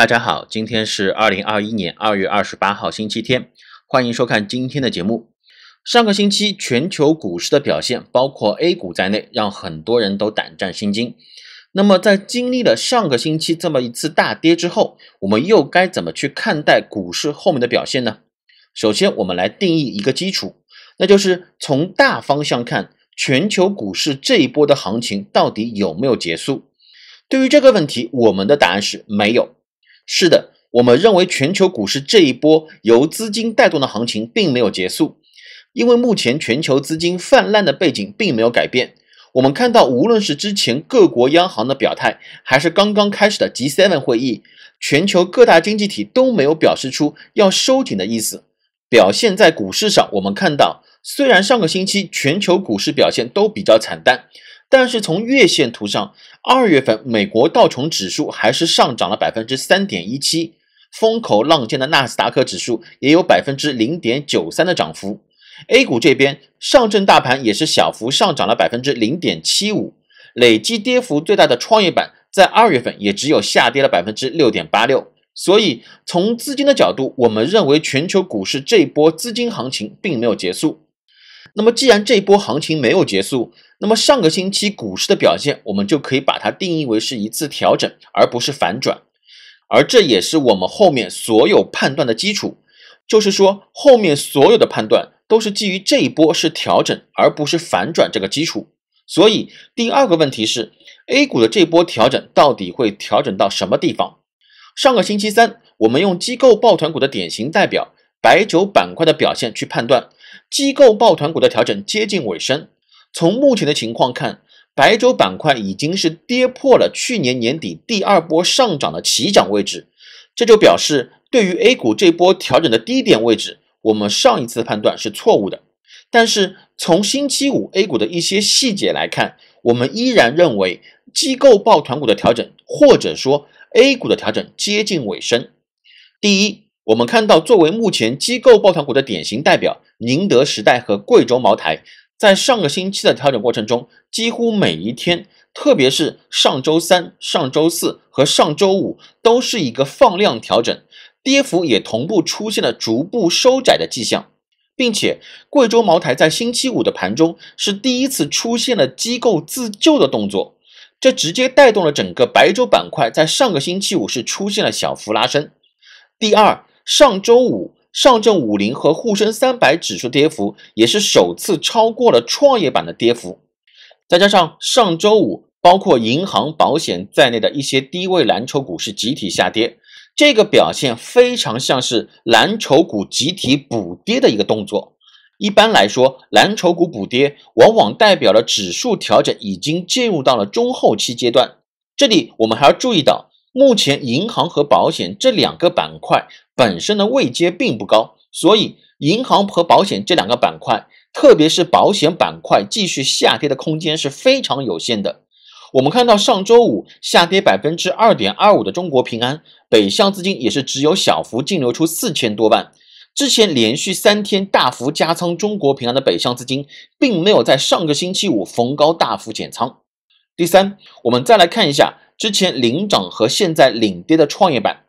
大家好，今天是二零二一年二月二十八号星期天，欢迎收看今天的节目。上个星期全球股市的表现，包括 A 股在内，让很多人都胆战心惊。那么，在经历了上个星期这么一次大跌之后，我们又该怎么去看待股市后面的表现呢？首先，我们来定义一个基础，那就是从大方向看，全球股市这一波的行情到底有没有结束？对于这个问题，我们的答案是没有。是的，我们认为全球股市这一波由资金带动的行情并没有结束，因为目前全球资金泛滥的背景并没有改变。我们看到，无论是之前各国央行的表态，还是刚刚开始的 G7 会议，全球各大经济体都没有表示出要收紧的意思。表现在股市上，我们看到，虽然上个星期全球股市表现都比较惨淡。但是从月线图上，二月份美国道琼指数还是上涨了百分之三点一七，风口浪尖的纳斯达克指数也有百分之零点九三的涨幅。A 股这边上证大盘也是小幅上涨了百分之零点七五，累计跌幅最大的创业板在二月份也只有下跌了百分之六点八六。所以从资金的角度，我们认为全球股市这一波资金行情并没有结束。那么，既然这一波行情没有结束，那么上个星期股市的表现，我们就可以把它定义为是一次调整，而不是反转。而这也是我们后面所有判断的基础，就是说后面所有的判断都是基于这一波是调整，而不是反转这个基础。所以，第二个问题是，A 股的这波调整到底会调整到什么地方？上个星期三，我们用机构抱团股的典型代表白酒板块的表现去判断。机构抱团股的调整接近尾声。从目前的情况看，白酒板块已经是跌破了去年年底第二波上涨的起涨位置，这就表示对于 A 股这波调整的低点位置，我们上一次判断是错误的。但是从星期五 A 股的一些细节来看，我们依然认为机构抱团股的调整，或者说 A 股的调整接近尾声。第一，我们看到，作为目前机构抱团股的典型代表，宁德时代和贵州茅台，在上个星期的调整过程中，几乎每一天，特别是上周三、上周四和上周五，都是一个放量调整，跌幅也同步出现了逐步收窄的迹象。并且，贵州茅台在星期五的盘中是第一次出现了机构自救的动作，这直接带动了整个白酒板块在上个星期五是出现了小幅拉升。第二。上周五，上证五零和沪深三百指数跌幅也是首次超过了创业板的跌幅。再加上上周五，包括银行、保险在内的一些低位蓝筹股是集体下跌，这个表现非常像是蓝筹股集体补跌的一个动作。一般来说，蓝筹股补跌往往代表了指数调整已经进入到了中后期阶段。这里我们还要注意到，目前银行和保险这两个板块。本身的位阶并不高，所以银行和保险这两个板块，特别是保险板块继续下跌的空间是非常有限的。我们看到上周五下跌百分之二点二五的中国平安，北向资金也是只有小幅净流出四千多万。之前连续三天大幅加仓中国平安的北向资金，并没有在上个星期五逢高大幅减仓。第三，我们再来看一下之前领涨和现在领跌的创业板。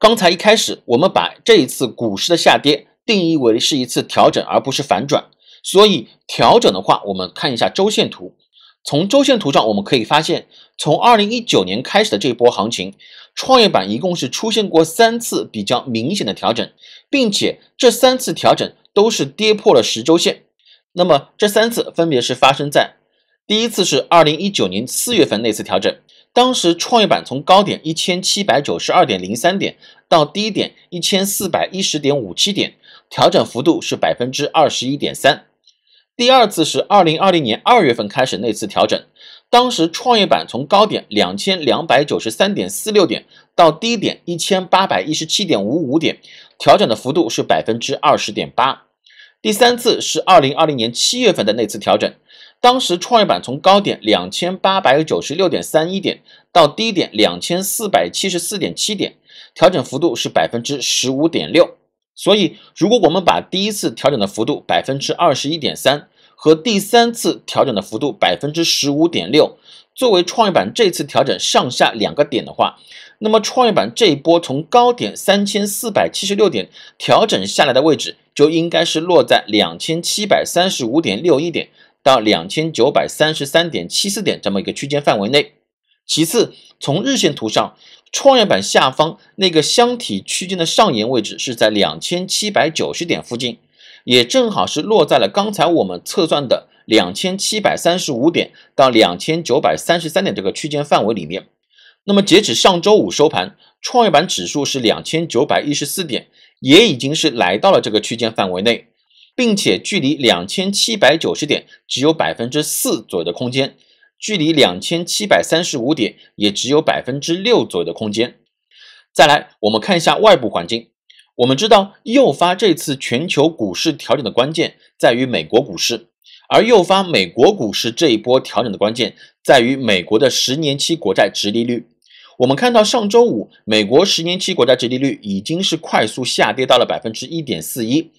刚才一开始，我们把这一次股市的下跌定义为是一次调整，而不是反转。所以调整的话，我们看一下周线图。从周线图上，我们可以发现，从二零一九年开始的这波行情，创业板一共是出现过三次比较明显的调整，并且这三次调整都是跌破了十周线。那么这三次分别是发生在，第一次是二零一九年四月份那次调整。当时创业板从高点一千七百九十二点零三点到低点一千四百一十点五七点，调整幅度是百分之二十一点三。第二次是二零二零年二月份开始那次调整，当时创业板从高点两千两百九十三点四六点到低点一千八百一十七点五五点，调整的幅度是百分之二十点八。第三次是二零二零年七月份的那次调整。当时创业板从高点两千八百九十六点三一点到低点两千四百七十四点七点，调整幅度是百分之十五点六。所以，如果我们把第一次调整的幅度百分之二十一点三和第三次调整的幅度百分之十五点六作为创业板这次调整上下两个点的话，那么创业板这一波从高点三千四百七十六点调整下来的位置就应该是落在两千七百三十五点六一点。到两千九百三十三点七四点这么一个区间范围内。其次，从日线图上，创业板下方那个箱体区间的上沿位置是在两千七百九十点附近，也正好是落在了刚才我们测算的两千七百三十五点到两千九百三十三点这个区间范围里面。那么，截止上周五收盘，创业板指数是两千九百一十四点，也已经是来到了这个区间范围内。并且距离两千七百九十点只有百分之四左右的空间，距离两千七百三十五点也只有百分之六左右的空间。再来，我们看一下外部环境。我们知道，诱发这次全球股市调整的关键在于美国股市，而诱发美国股市这一波调整的关键在于美国的十年期国债直利率。我们看到，上周五，美国十年期国债直利率已经是快速下跌到了百分之一点四一。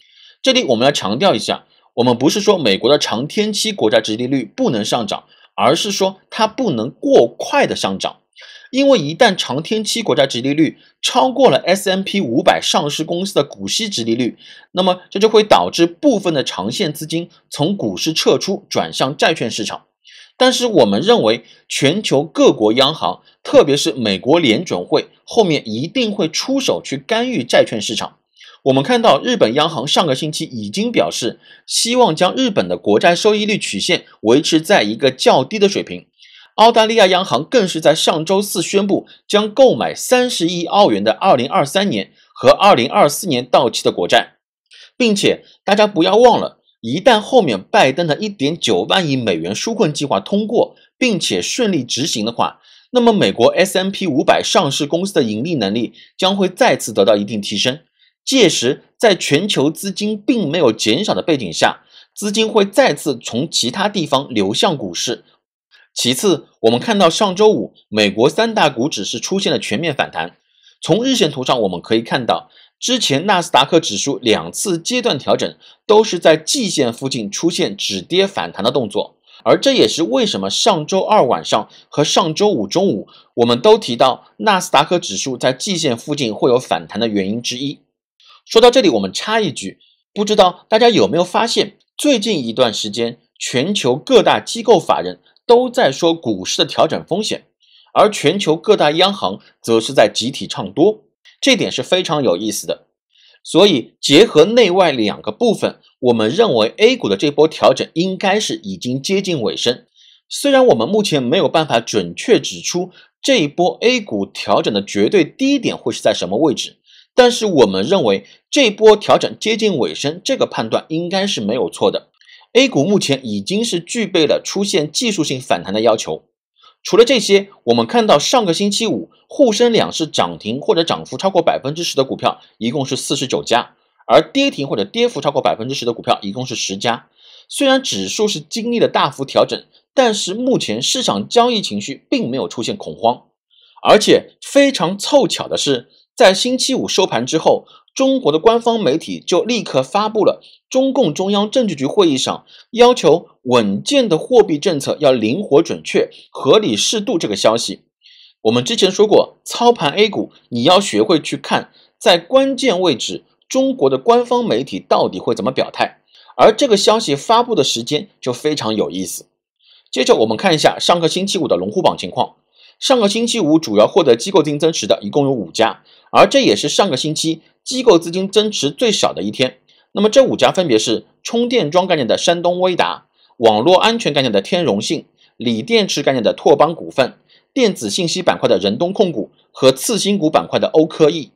这里我们要强调一下，我们不是说美国的长天期国债殖利率不能上涨，而是说它不能过快的上涨。因为一旦长天期国债殖利率超过了 S M P 五百上市公司的股息殖利率，那么这就会导致部分的长线资金从股市撤出，转向债券市场。但是我们认为，全球各国央行，特别是美国联准会，后面一定会出手去干预债券市场。我们看到，日本央行上个星期已经表示希望将日本的国债收益率曲线维持在一个较低的水平。澳大利亚央行更是在上周四宣布将购买三十亿澳元的二零二三年和二零二四年到期的国债，并且大家不要忘了，一旦后面拜登的一点九万亿美元纾困计划通过并且顺利执行的话，那么美国 S M P 五百上市公司的盈利能力将会再次得到一定提升。届时，在全球资金并没有减少的背景下，资金会再次从其他地方流向股市。其次，我们看到上周五美国三大股指是出现了全面反弹。从日线图上我们可以看到，之前纳斯达克指数两次阶段调整都是在季线附近出现止跌反弹的动作，而这也是为什么上周二晚上和上周五中午我们都提到纳斯达克指数在季线附近会有反弹的原因之一。说到这里，我们插一句，不知道大家有没有发现，最近一段时间，全球各大机构法人都在说股市的调整风险，而全球各大央行则是在集体唱多，这点是非常有意思的。所以，结合内外两个部分，我们认为 A 股的这波调整应该是已经接近尾声。虽然我们目前没有办法准确指出这一波 A 股调整的绝对低点会是在什么位置。但是我们认为这波调整接近尾声，这个判断应该是没有错的。A 股目前已经是具备了出现技术性反弹的要求。除了这些，我们看到上个星期五，沪深两市涨停或者涨幅超过百分之十的股票一共是四十九家，而跌停或者跌幅超过百分之十的股票一共是十家。虽然指数是经历了大幅调整，但是目前市场交易情绪并没有出现恐慌，而且非常凑巧的是。在星期五收盘之后，中国的官方媒体就立刻发布了中共中央政治局会议上要求稳健的货币政策要灵活、准确、合理、适度这个消息。我们之前说过，操盘 A 股你要学会去看在关键位置中国的官方媒体到底会怎么表态，而这个消息发布的时间就非常有意思。接着我们看一下上个星期五的龙虎榜情况。上个星期五主要获得机构资金增持的一共有五家，而这也是上个星期机构资金增持最少的一天。那么这五家分别是充电桩概念的山东威达、网络安全概念的天荣信、锂电池概念的拓邦股份、电子信息板块的仁东控股和次新股板块的欧科易。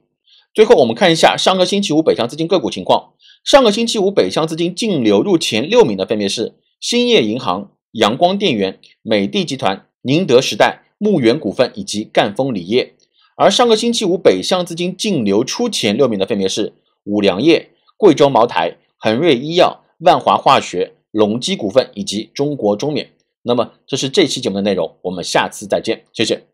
最后我们看一下上个星期五北向资金个股情况。上个星期五北向资金净流入前六名的分别是兴业银行、阳光电源、美的集团、宁德时代。牧原股份以及赣锋锂业，而上个星期五北向资金净流出前六名的分别是五粮液、贵州茅台、恒瑞医药、万华化学、隆基股份以及中国中免。那么，这是这期节目的内容，我们下次再见，谢谢。